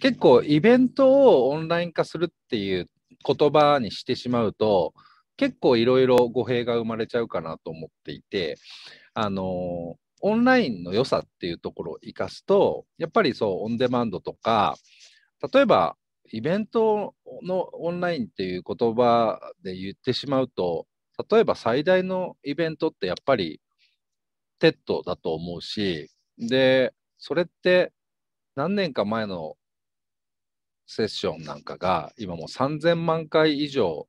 結構イベントをオンライン化するっていう言葉にしてしまうと結構いろいろ語弊が生まれちゃうかなと思っていてあのオンラインの良さっていうところを生かすとやっぱりそうオンデマンドとか例えばイベントのオンラインっていう言葉で言ってしまうと例えば最大のイベントってやっぱりテッドだと思うしでそれって何年か前のセッションなんかが今もう3000万回以上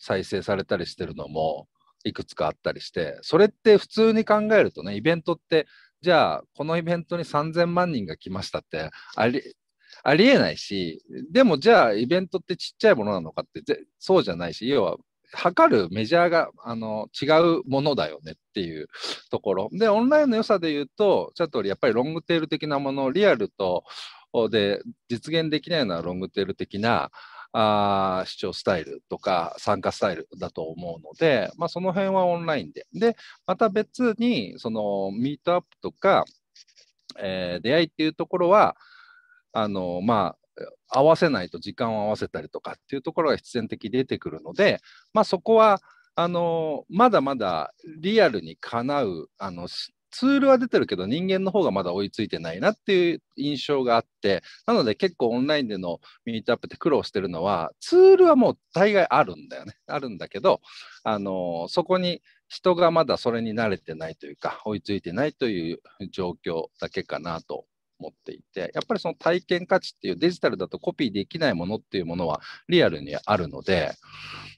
再生されたりしてるのもいくつかあったりしてそれって普通に考えるとねイベントってじゃあこのイベントに3000万人が来ましたってありありえないしでもじゃあイベントってちっちゃいものなのかってそうじゃないし要は測るメジャーがあの違うものだよねっていうところでオンラインの良さで言うとちャッとやっぱりロングテール的なものリアルとで実現できないようなロングテール的なあ視聴スタイルとか参加スタイルだと思うので、まあ、その辺はオンラインで。で、また別に、そのミートアップとか、えー、出会いっていうところは、あのまあ、合わせないと時間を合わせたりとかっていうところが必然的に出てくるので、まあ、そこはあのまだまだリアルにかなうあのツールは出てるけど人間の方がまだ追いついてないなっていう印象があってなので結構オンラインでのミートアップって苦労してるのはツールはもう大概あるんだよねあるんだけどあのそこに人がまだそれに慣れてないというか追いついてないという状況だけかなと思っていて、やっぱりその体験価値っていうデジタルだとコピーできないものっていうものはリアルにあるので、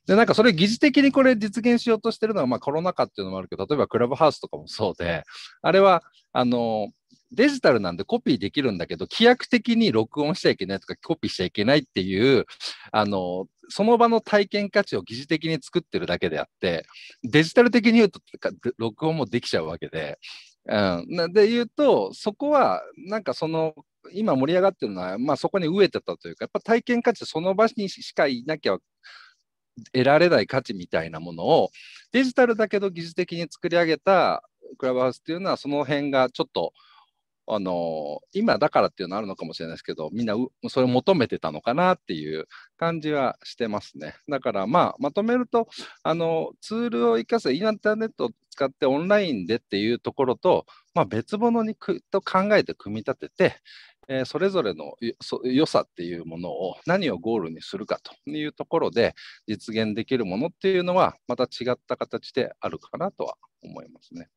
で、なんかそれ疑似的にこれ実現しようとしてるのは、まあコロナ禍っていうのもあるけど、例えばクラブハウスとかもそうで、あれは、あの、デジタルなんでコピーできるんだけど、規約的に録音しちゃいけないとか、コピーしちゃいけないっていう、あの、その場の体験価値を疑似的に作ってるだけであって、デジタル的に言うと、録音もできちゃうわけで、うん、で言うと、そこはなんかその今盛り上がってるのは、まあ、そこに飢えてたというか、やっぱ体験価値、その場にしかいなきゃ得られない価値みたいなものを、デジタルだけど技術的に作り上げたクラブハウスっていうのは、その辺がちょっとあの今だからっていうのあるのかもしれないですけどみんなそれを求めてたのかなっていう感じはしてますねだからまあまとめるとあのツールを生かすインターネットを使ってオンラインでっていうところと、まあ、別物にと考えて組み立てて、えー、それぞれの良さっていうものを何をゴールにするかというところで実現できるものっていうのはまた違った形であるかなとは思いますね。